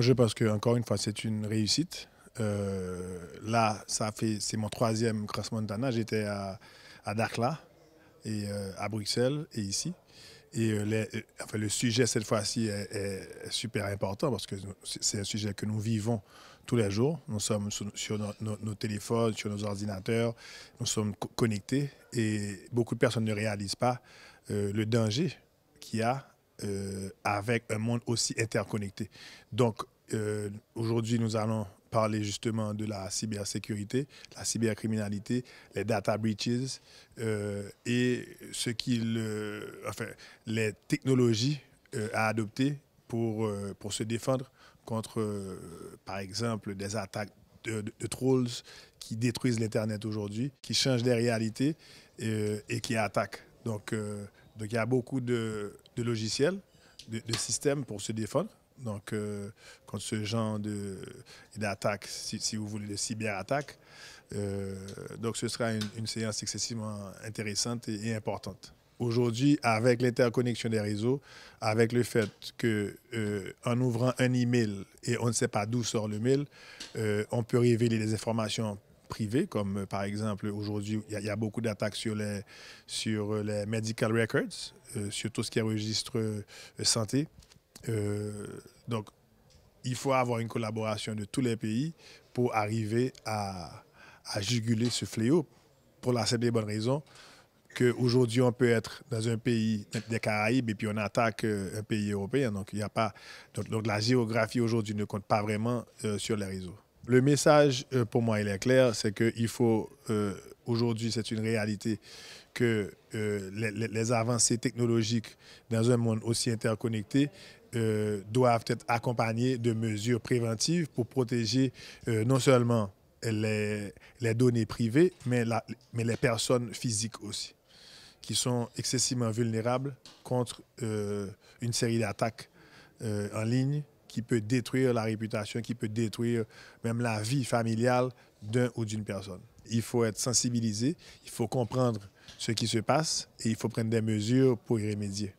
je pense que encore une fois, c'est une réussite. Euh, là, ça fait, c'est mon troisième Cross Montana. J'étais à, à et euh, à Bruxelles et ici. Et euh, enfin, le sujet cette fois-ci est, super important parce que c'est un sujet que nous vivons tous les jours. Nous sommes sur, nos, téléphones, sur nos ordinateurs, nous sommes connectés et beaucoup de personnes ne réalisent pas le danger qu'il y a euh, avec un monde aussi interconnecté. Donc, euh, aujourd'hui, nous allons parler justement de la cybersécurité, la cybercriminalité, les data breaches euh, et ce enfin, les technologies à adopter pour, pour se défendre contre, par exemple, des attaques de, trolls qui détruisent l'Internet aujourd'hui, qui changent les réalités et qui attaquent. Donc, donc il y a beaucoup de, logiciels, de, systèmes pour se défendre. Donc euh, contre ce genre d'attaque, si, vous voulez, de cyberattaque. Euh, donc ce sera une, séance excessivement intéressante et, importante. Aujourd'hui, avec l'interconnexion des réseaux, avec le fait qu'en euh, ouvrant un email et on ne sait pas d'où sort le mail, on peut révéler des informations privés, comme euh, par exemple aujourd'hui, il y, a beaucoup d'attaques sur les, sur euh, les medical records, euh, sur tout ce qui est registre santé. donc, il faut avoir une collaboration de tous les pays pour arriver à, juguler ce fléau pour la simple et bonne raison qu'aujourd'hui, on peut être dans un pays des Caraïbes et puis on attaque un pays européen. Donc, il a pas. donc, la géographie aujourd'hui ne compte pas vraiment sur les réseaux. Le message, euh, pour moi, il est clair, c'est qu'il faut, euh, aujourd'hui, c'est une réalité que euh, les, avancées technologiques dans un monde aussi interconnecté doivent être accompagnées de mesures préventives pour protéger non seulement les, données privées, mais les personnes physiques aussi, qui sont excessivement vulnérables contre une série d'attaques en ligne, qui peut détruire la réputation, qui peut détruire même la vie familiale d'un ou d'une personne. Il faut être sensibilisé, il faut comprendre ce qui se passe et il faut prendre des mesures pour y remédier.